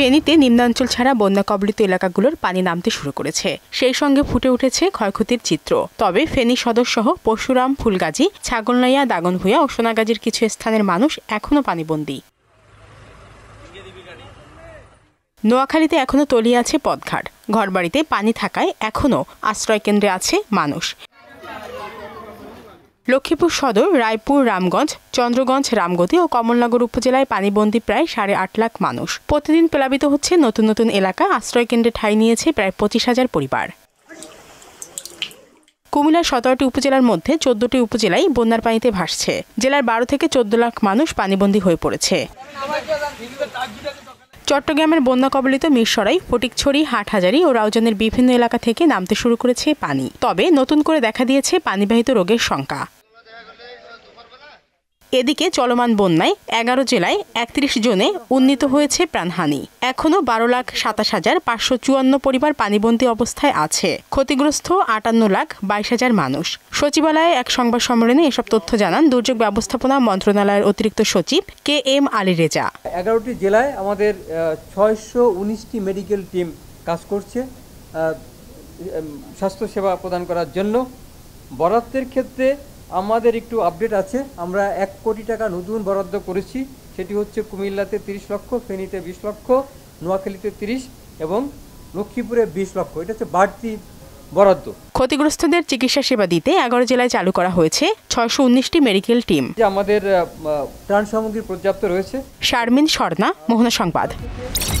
ফেনীতে নিম্নাঞ্চল ছাড়া বন্যা কবলিত এলাকাগুলোর পানি নামতে শুরু করেছে সেই সঙ্গে ফুটে উঠেছে ক্ষয়ক্ষতির চিত্র তবে ফেনী সদর সহ পরশুরাম ফুলগাজী ছাগলনাইয়া দাগনভূয়া ও সোনাগাজীর কিছু স্থানের মানুষ এখনও পানিবন্দী নোয়াখালীতে এখনও তলিয়ে আছে পদঘাট ঘরবাড়িতে পানি থাকায় এখনও কেন্দ্রে আছে মানুষ লক্ষ্মীপুর সদর রায়পুর রামগঞ্জ চন্দ্রগঞ্জ রামগতি ও কমলনগর উপজেলায় পানিবন্দী প্রায় সাড়ে আট লাখ মানুষ প্রতিদিন প্লাবিত হচ্ছে নতুন নতুন এলাকা আশ্রয়কেন্দ্রে ঠাঁই নিয়েছে প্রায় পঁচিশ হাজার পরিবার কুমিল্লার সতেরোটি উপজেলার মধ্যে চোদ্দটি উপজেলায় বন্যার পানিতে ভাসছে জেলার বারো থেকে চোদ্দ লাখ মানুষ পানিবন্দী হয়ে পড়েছে চট্টগ্রামের বন্যা কবলিত মিরসরাই ফটিকছড়ি হাটহাজারি ও রাউজানের বিভিন্ন এলাকা থেকে নামতে শুরু করেছে পানি তবে নতুন করে দেখা দিয়েছে পানিবাহিত রোগের সংখ্যা এদিকে চলমান বন্যায় এগারো জেলায় একত্রিশ জনে উন্নীত হয়েছে প্রাণহানি এখনও বারো লাখ সাতাশ হাজার পাঁচশো চুয়ান্ন পরিবার পানিবন্দী অবস্থায় আছে ক্ষতিগ্রস্ত আটান্ন লাখ বাইশ হাজার মানুষ সচিবালয়ে এক সংবাদ সম্মেলনে এসব তথ্য জানান দুর্যোগ ব্যবস্থাপনা মন্ত্রণালয়ের অতিরিক্ত সচিব কে এম আলী রেজা এগারোটি জেলায় আমাদের ছয়শো উনিশটি মেডিকেল টিম কাজ করছে স্বাস্থ্যসেবা প্রদান করার জন্য বরাদ্দের ক্ষেত্রে আমাদের একটু আপডেট আছে আমরা এক কোটি টাকা নতুন বরাদ্দ করেছি সেটি হচ্ছে কুমিল্লাতে তিরিশ লক্ষ ফেনীতে বিশ লক্ষ নোয়াখালীতে তিরিশ এবং লক্ষ্মীপুরে বিশ লক্ষ এটা হচ্ছে বাড়তি বরাদ্দ ক্ষতিগ্রস্তদের চিকিৎসা সেবা দিতে এগারো জেলায় চালু করা হয়েছে ছয়শো উনিশটি মেডিকেল টিম আমাদের ত্রাণ সামগ্রী পর্যাপ্ত রয়েছে শারমিন স্বর্ণা মোহনা সংবাদ